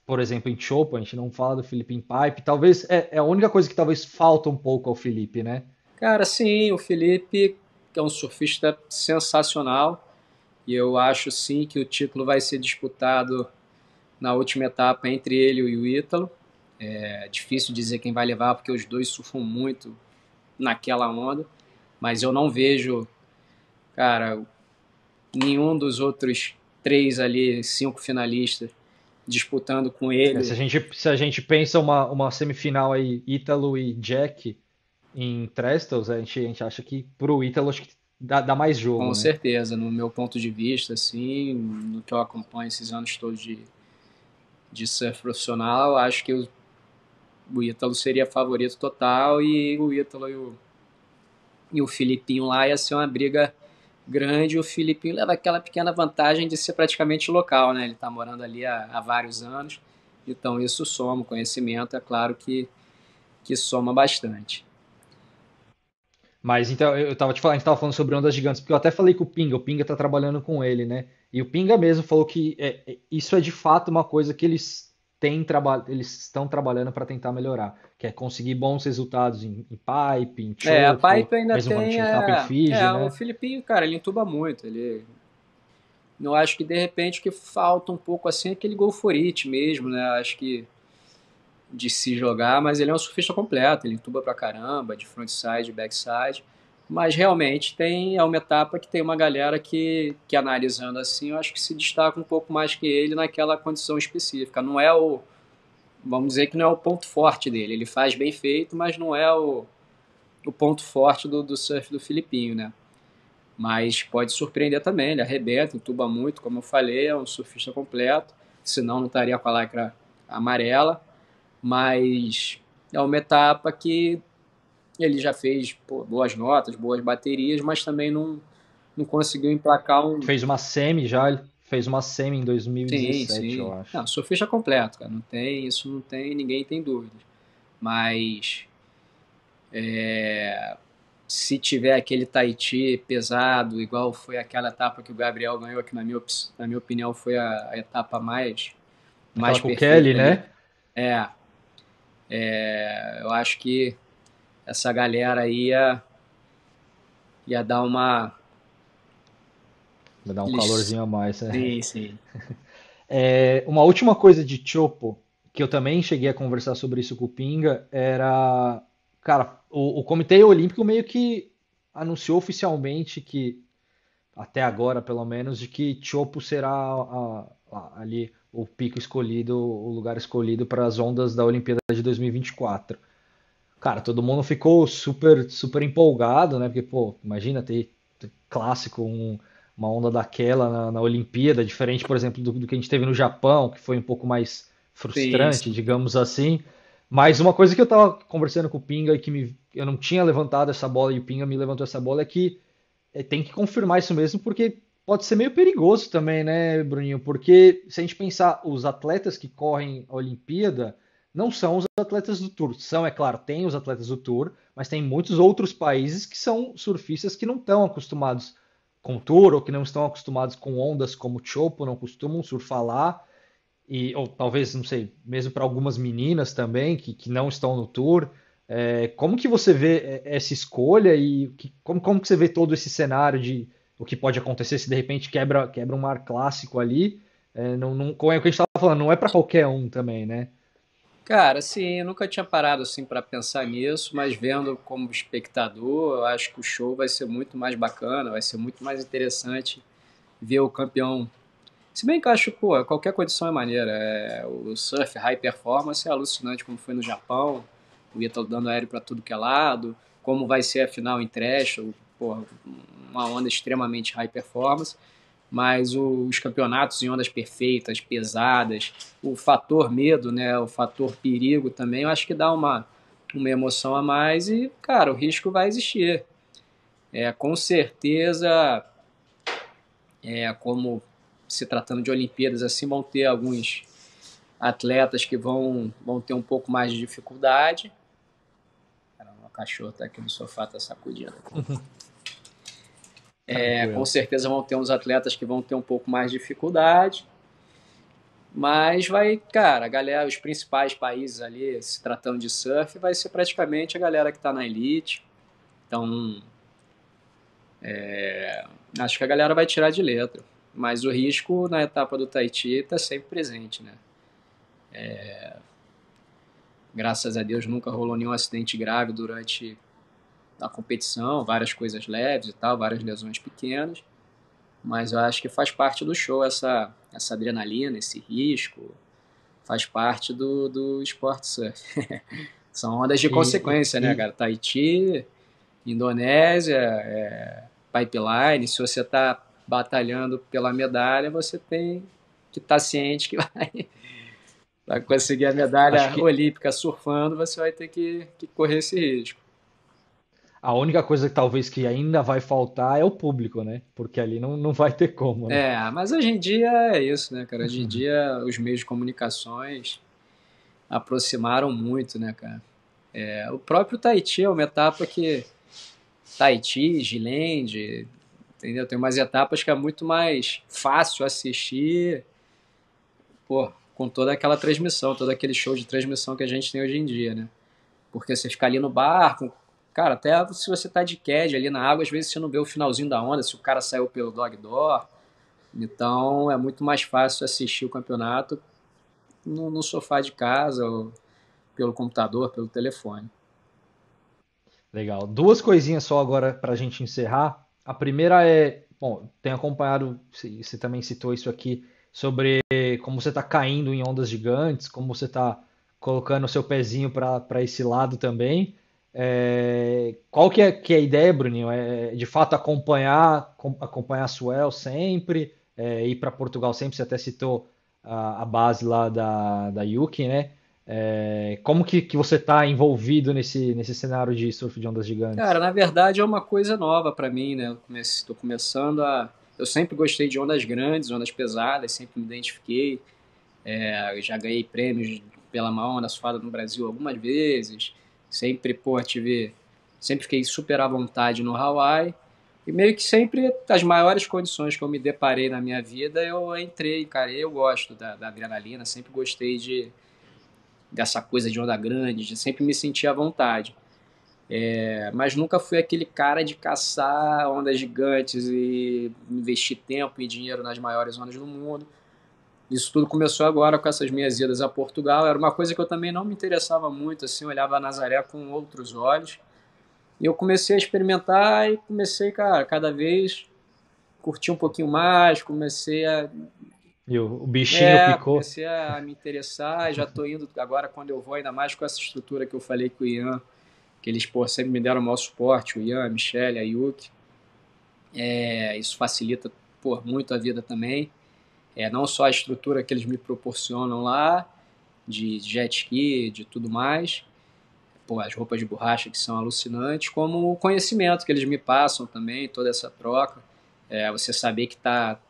por exemplo, em Chopa, a gente não fala do Felipe em Pipe. Talvez é, é, a única coisa que talvez falta um pouco ao Felipe, né? Cara, sim, o Felipe que é um surfista sensacional. E eu acho sim que o título vai ser disputado na última etapa entre ele e o Ítalo. É difícil dizer quem vai levar, porque os dois surfam muito naquela onda. Mas eu não vejo, cara, nenhum dos outros três ali, cinco finalistas, disputando com é, ele. É, se, a gente, se a gente pensa uma, uma semifinal aí, Ítalo e Jack, em Trestles, a gente, a gente acha que pro Ítalo acho que dá, dá mais jogo. Com né? certeza, no meu ponto de vista, assim, no que eu acompanho esses anos todos de, de surf profissional, acho que o, o Ítalo seria favorito total e o Ítalo e o, e o Filipinho lá ia ser uma briga grande. O Filipinho leva aquela pequena vantagem de ser praticamente local, né? Ele está morando ali há, há vários anos, então isso soma, conhecimento, é claro que, que soma bastante. Mas então, eu tava te falando, a gente tava falando sobre ondas gigantes, porque eu até falei com o Pinga, o Pinga tá trabalhando com ele, né? E o Pinga mesmo falou que é, é isso é de fato uma coisa que eles têm trabalho eles estão trabalhando para tentar melhorar, que é conseguir bons resultados em, em pipe, em churro, É, a pipe ainda mesmo tem, é, Fiji, é, né? o Filipinho, cara, ele entuba muito, ele eu acho que de repente que falta um pouco assim é aquele golforite mesmo, né? Acho que de se jogar, mas ele é um surfista completo, ele tuba pra caramba, de frontside, de backside. Mas realmente tem é uma etapa que tem uma galera que, que analisando assim, eu acho que se destaca um pouco mais que ele naquela condição específica. Não é o vamos dizer que não é o ponto forte dele. Ele faz bem feito, mas não é o, o ponto forte do, do surf do Filipinho, né? Mas pode surpreender também, ele arrebenta, entuba muito, como eu falei, é um surfista completo, senão não estaria com a lacra amarela mas é uma etapa que ele já fez pô, boas notas, boas baterias, mas também não, não conseguiu emplacar um. Fez uma semi já, ele fez uma semi em 2017, sim, sim. eu acho. Não, surfista completo, cara, não tem, isso não tem, ninguém tem dúvidas. Mas é, se tiver aquele Tahiti pesado, igual foi aquela etapa que o Gabriel ganhou, que na minha, na minha opinião foi a, a etapa mais. mais com o Kelly, né? É, é, eu acho que essa galera aí ia, ia dar uma. Ia dar um calorzinho a mais, né? Sim, sim. É, uma última coisa de Chopo, que eu também cheguei a conversar sobre isso com o Pinga, era. Cara, o, o Comitê Olímpico meio que anunciou oficialmente que, até agora pelo menos, de que Chopo será a, ali o pico escolhido, o lugar escolhido para as ondas da Olimpíada de 2024. Cara, todo mundo ficou super, super empolgado, né? Porque, pô, imagina ter, ter clássico, um, uma onda daquela na, na, Olimpíada, diferente, por exemplo, do, do, que a gente teve no Japão, que foi um pouco mais frustrante, Sim. digamos assim. Mas uma coisa que eu estava conversando com o Pinga e que me, eu não tinha levantado essa bola e o Pinga me levantou essa bola é que é, tem que confirmar isso mesmo, porque pode ser meio perigoso também, né, Bruninho? Porque se a gente pensar, os atletas que correm a Olimpíada não são os atletas do Tour. São, é claro, tem os atletas do Tour, mas tem muitos outros países que são surfistas que não estão acostumados com Tour ou que não estão acostumados com ondas como o Chopo, não costumam surfar lá. E, ou talvez, não sei, mesmo para algumas meninas também que, que não estão no Tour. É, como que você vê é, essa escolha e que, como, como que você vê todo esse cenário de o que pode acontecer se de repente quebra, quebra um mar clássico ali. É, não, não, como é o que a gente estava falando, não é para qualquer um também, né? Cara, sim eu nunca tinha parado assim para pensar nisso, mas vendo como espectador, eu acho que o show vai ser muito mais bacana, vai ser muito mais interessante ver o campeão. Se bem que eu acho, pô, qualquer condição é maneira. É, o surf high performance é alucinante, como foi no Japão, o Ita dando aéreo para tudo que é lado, como vai ser a final em trash, o porra, uma onda extremamente high performance, mas os campeonatos em ondas perfeitas, pesadas, o fator medo, né, o fator perigo também, eu acho que dá uma, uma emoção a mais e, cara, o risco vai existir. É, com certeza, é, como se tratando de Olimpíadas, assim vão ter alguns atletas que vão, vão ter um pouco mais de dificuldade. Cara, o cachorro está aqui no sofá, está sacudindo. Aqui. Tá é, com certeza vão ter uns atletas que vão ter um pouco mais de dificuldade. Mas vai, cara, a galera, os principais países ali, se tratando de surf, vai ser praticamente a galera que está na elite. Então, é, acho que a galera vai tirar de letra. Mas o risco na etapa do Tahiti está sempre presente, né? É, graças a Deus nunca rolou nenhum acidente grave durante da competição, várias coisas leves e tal, várias lesões pequenas. Mas eu acho que faz parte do show essa, essa adrenalina, esse risco, faz parte do, do esporte surf. São ondas de e, consequência, né, e, né, cara? Tahiti, Indonésia, é, pipeline. Se você está batalhando pela medalha, você tem que estar tá ciente que vai. Para conseguir a medalha que... olímpica surfando, você vai ter que, que correr esse risco. A única coisa que talvez que ainda vai faltar é o público, né? Porque ali não, não vai ter como. Né? É, mas hoje em dia é isso, né, cara? Hoje em uhum. dia os meios de comunicações aproximaram muito, né, cara? É, o próprio Tahiti é uma etapa que. Tahiti, Gilende, entendeu? Tem umas etapas que é muito mais fácil assistir, pô, com toda aquela transmissão, todo aquele show de transmissão que a gente tem hoje em dia, né? Porque você fica ali no barco, Cara, até se você tá de CAD ali na água, às vezes você não vê o finalzinho da onda, se o cara saiu pelo dog door. Então é muito mais fácil assistir o campeonato no, no sofá de casa, ou pelo computador, pelo telefone. Legal. Duas coisinhas só agora para a gente encerrar. A primeira é, bom, tem acompanhado, você também citou isso aqui, sobre como você está caindo em ondas gigantes, como você está colocando o seu pezinho para esse lado também. É, qual que é, que é, a ideia, Bruninho? É de fato acompanhar acompanhar a Suel sempre, é, ir para Portugal sempre. Você até citou a, a, base lá da, da Yuki, né? É, como que, que você está envolvido nesse, nesse cenário de surf de ondas gigantes? Cara, na verdade é uma coisa nova para mim, né? Estou começando a. Eu sempre gostei de ondas grandes, ondas pesadas, sempre me identifiquei. É, já ganhei prêmios pela maior onda suada no Brasil algumas vezes. Sempre, pô, tive. Sempre fiquei super à vontade no Hawaii. E meio que sempre as maiores condições que eu me deparei na minha vida, eu entrei, cara. Eu gosto da, da adrenalina, sempre gostei de dessa coisa de onda grande, de sempre me sentir à vontade. É, mas nunca fui aquele cara de caçar ondas gigantes e investir tempo e dinheiro nas maiores ondas do mundo. Isso tudo começou agora com essas minhas idas a Portugal. Era uma coisa que eu também não me interessava muito, assim, olhava a Nazaré com outros olhos. E eu comecei a experimentar e comecei, cara, cada vez curti um pouquinho mais, comecei a. E o bichinho é, picou. Comecei a me interessar, já estou indo agora quando eu vou, ainda mais com essa estrutura que eu falei com o Ian, que eles pô, sempre me deram o maior suporte, o Ian, a Michelle, a Yuki. É, isso facilita pô, muito a vida também. É, não só a estrutura que eles me proporcionam lá, de jet ski, de tudo mais, pô, as roupas de borracha que são alucinantes, como o conhecimento que eles me passam também, toda essa troca. É, você saber que tá.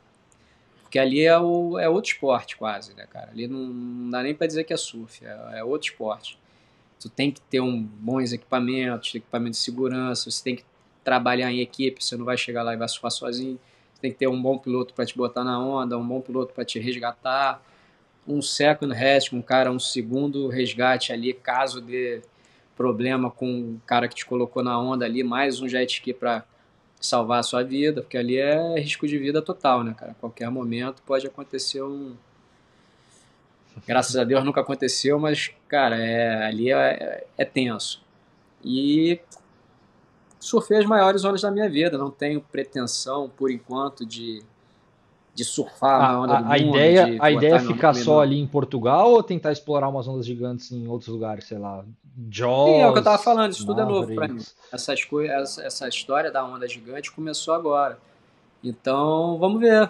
Porque ali é, o, é outro esporte quase, né, cara? Ali não, não dá nem para dizer que é surf, é, é outro esporte. Tu tem que ter um, bons equipamentos, equipamento de segurança, você tem que trabalhar em equipe, você não vai chegar lá e vai surfar sozinho tem que ter um bom piloto para te botar na onda, um bom piloto para te resgatar, um second rescue, um cara, um segundo resgate ali, caso dê problema com o cara que te colocou na onda ali, mais um jet ski para salvar a sua vida, porque ali é risco de vida total, né, cara? Qualquer momento pode acontecer um. Graças a Deus nunca aconteceu, mas, cara, é, ali é, é tenso. E surfei as maiores ondas da minha vida. Não tenho pretensão, por enquanto, de, de surfar a, na onda a, do a mundo. Ideia, a ideia é ficar só ali em Portugal ou tentar explorar umas ondas gigantes em outros lugares, sei lá, Jaws, Sim, é o que eu tava falando, isso tudo é novo para mim. Essas coisas, essa, essa história da onda gigante começou agora. Então, vamos ver.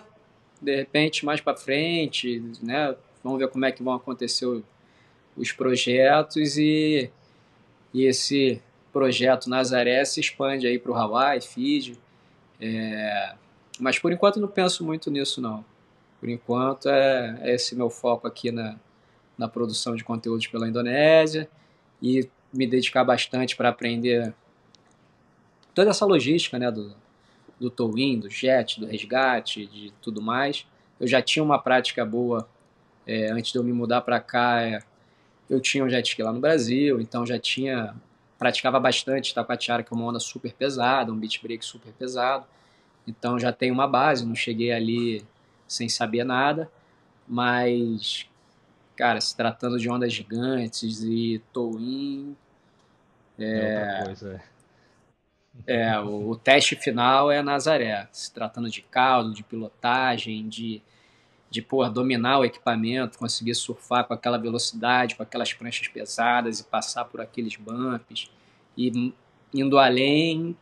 De repente, mais para frente, né? Vamos ver como é que vão acontecer os projetos e, e esse projeto Nazaré se expande aí para o Hawaii, Fiji. É... Mas por enquanto não penso muito nisso não. Por enquanto é, é esse meu foco aqui na, na produção de conteúdos pela Indonésia e me dedicar bastante para aprender toda essa logística né, do, do towing, do jet, do resgate, de tudo mais. Eu já tinha uma prática boa é, antes de eu me mudar para cá. É, eu tinha um jet ski lá no Brasil, então já tinha praticava bastante tapatiara, que é uma onda super pesada, um beat break super pesado. Então já tenho uma base, não cheguei ali sem saber nada, mas cara, se tratando de ondas gigantes e towing. é, é, é. é o, o teste final é Nazaré, se tratando de caldo, de pilotagem, de de porra, dominar o equipamento, conseguir surfar com aquela velocidade, com aquelas pranchas pesadas e passar por aqueles bumps e indo além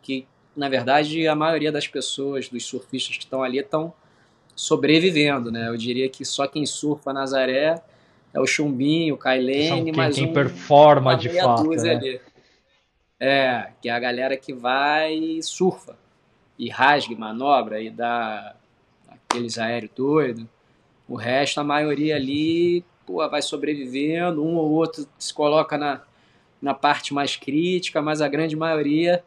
que na verdade a maioria das pessoas, dos surfistas que estão ali estão sobrevivendo, né? Eu diria que só quem surfa Nazaré é o Chumbinho, o Kailene, mas quem um, performa de fato, né? É, que é a galera que vai e surfa e rasga, manobra e dá aqueles aéreos doidos. O resto, a maioria ali, pô, vai sobrevivendo. Um ou outro se coloca na, na parte mais crítica, mas a grande maioria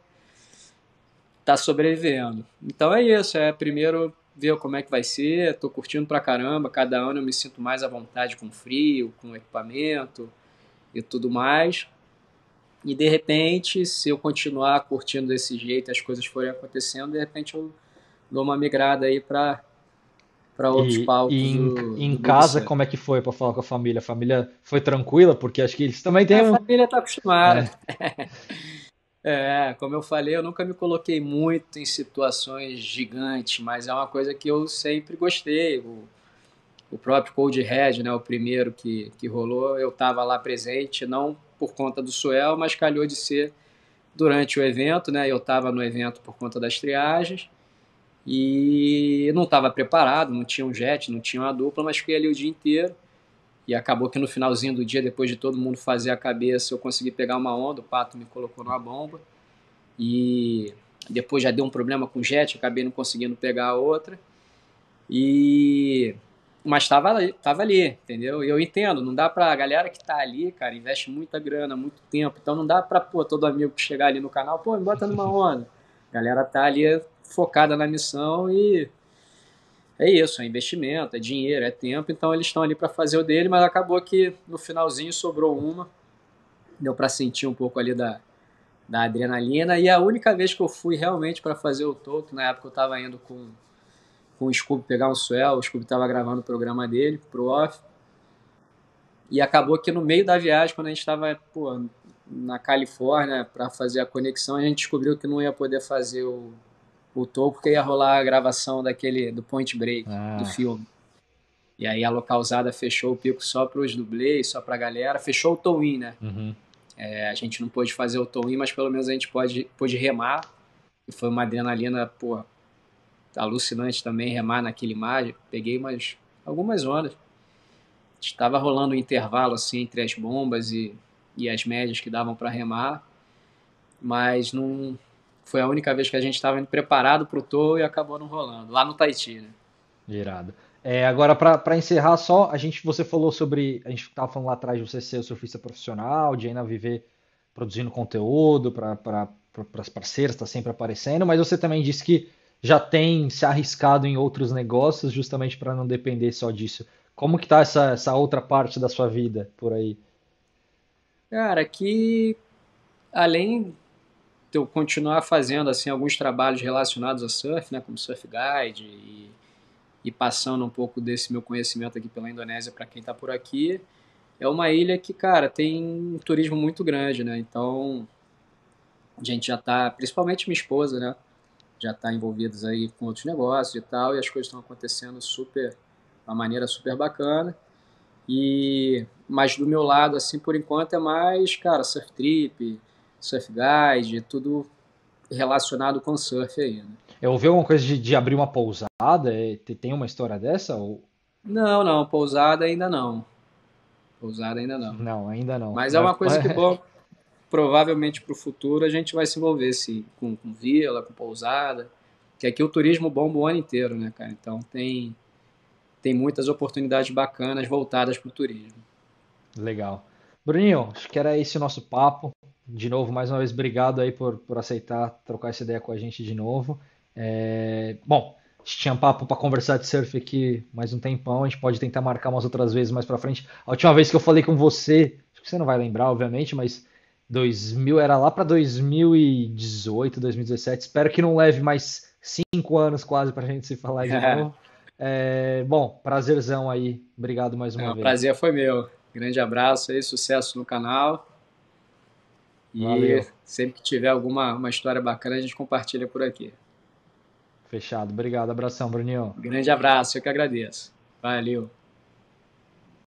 tá sobrevivendo. Então é isso, é primeiro ver como é que vai ser, tô curtindo pra caramba, cada ano eu me sinto mais à vontade com frio, com equipamento e tudo mais. E de repente, se eu continuar curtindo desse jeito, as coisas forem acontecendo, de repente eu dou uma migrada aí para para outros e, palcos. E em, do, em do casa, como é que foi para falar com a família? A família foi tranquila? Porque acho que eles também têm. É, a um... família está acostumada. É. é, como eu falei, eu nunca me coloquei muito em situações gigantes, mas é uma coisa que eu sempre gostei. O, o próprio Cold Red, né, o primeiro que, que rolou, eu estava lá presente, não por conta do Suel, mas calhou de ser durante o evento, né? Eu estava no evento por conta das triagens. E não estava preparado, não tinha um jet, não tinha uma dupla, mas fiquei ali o dia inteiro. E acabou que no finalzinho do dia, depois de todo mundo fazer a cabeça, eu consegui pegar uma onda, o pato me colocou numa bomba. E depois já deu um problema com o jet, acabei não conseguindo pegar a outra. E mas estava ali, tava ali, entendeu? eu entendo, não dá para a galera que está ali, cara, investe muita grana, muito tempo, então não dá para pô, todo amigo que chegar ali no canal, pô, me bota numa onda. A galera tá ali focada na missão e é isso, é investimento, é dinheiro, é tempo, então eles estão ali para fazer o dele, mas acabou que no finalzinho sobrou uma, deu para sentir um pouco ali da, da adrenalina, e a única vez que eu fui realmente para fazer o toque, na época eu estava indo com, com o Scooby pegar um swell, o Scooby estava gravando o programa dele, pro off, e acabou que no meio da viagem, quando a gente estava na Califórnia para fazer a conexão, a gente descobriu que não ia poder fazer o Voltou porque ia rolar a gravação daquele do Point Break ah. do filme. E aí a localzada fechou o pico só para os dublês, só para a galera. Fechou o towing, né? Uhum. É, a gente não pôde fazer o towing, mas pelo menos a gente pode, pôde remar. E foi uma adrenalina, pô, alucinante também remar naquela imagem. Peguei umas, algumas ondas. Estava rolando um intervalo assim entre as bombas e, e as médias que davam para remar, mas não, foi a única vez que a gente estava indo preparado para o tour e acabou não rolando, lá no Tahiti, né? Irado. É, agora, para encerrar só, a gente, você falou sobre, a gente estava falando lá atrás de você ser surfista profissional, de ainda viver produzindo conteúdo para pra, as parceiras, está sempre aparecendo, mas você também disse que já tem se arriscado em outros negócios justamente para não depender só disso. Como que tá essa, essa outra parte da sua vida por aí? Cara, que além eu continuar fazendo assim alguns trabalhos relacionados a surf, né, como Surf Guide e, e passando um pouco desse meu conhecimento aqui pela Indonésia para quem está por aqui. É uma ilha que, cara, tem um turismo muito grande, né? Então, a gente já está, principalmente minha esposa, né? Já está envolvidos aí com outros negócios e tal, e as coisas estão acontecendo super, de uma maneira super bacana. E, mas do meu lado, assim, por enquanto é mais, cara, surf trip, Surf Guide, é tudo relacionado com surf aí. Né? Eu ouvi alguma coisa de, de abrir uma pousada? É, tem uma história dessa? Ou... Não, não, pousada ainda não. Pousada ainda não. Não, ainda não. Mas é uma coisa que bom, provavelmente para o futuro a gente vai se envolver sim, com, com vila, com pousada. Que aqui o turismo bomba o ano inteiro, né, cara? Então tem, tem muitas oportunidades bacanas voltadas para o turismo. Legal. Bruninho, acho que era esse o nosso papo de novo, mais uma vez, obrigado aí por, por aceitar trocar essa ideia com a gente de novo. É, bom, a gente tinha um papo para conversar de surf aqui mais um tempão, a gente pode tentar marcar umas outras vezes mais para frente. A última vez que eu falei com você, acho que você não vai lembrar, obviamente, mas 2000 era lá para 2018, 2017. Espero que não leve mais cinco anos quase para a gente se falar de novo. É, bom, prazerzão aí. Obrigado mais uma é, vez. O prazer foi meu. Grande abraço aí, sucesso no canal. E sempre que tiver alguma uma história bacana, a gente compartilha por aqui. Fechado. Obrigado. Abração, Bruninho. Grande abraço. Eu que agradeço. Valeu.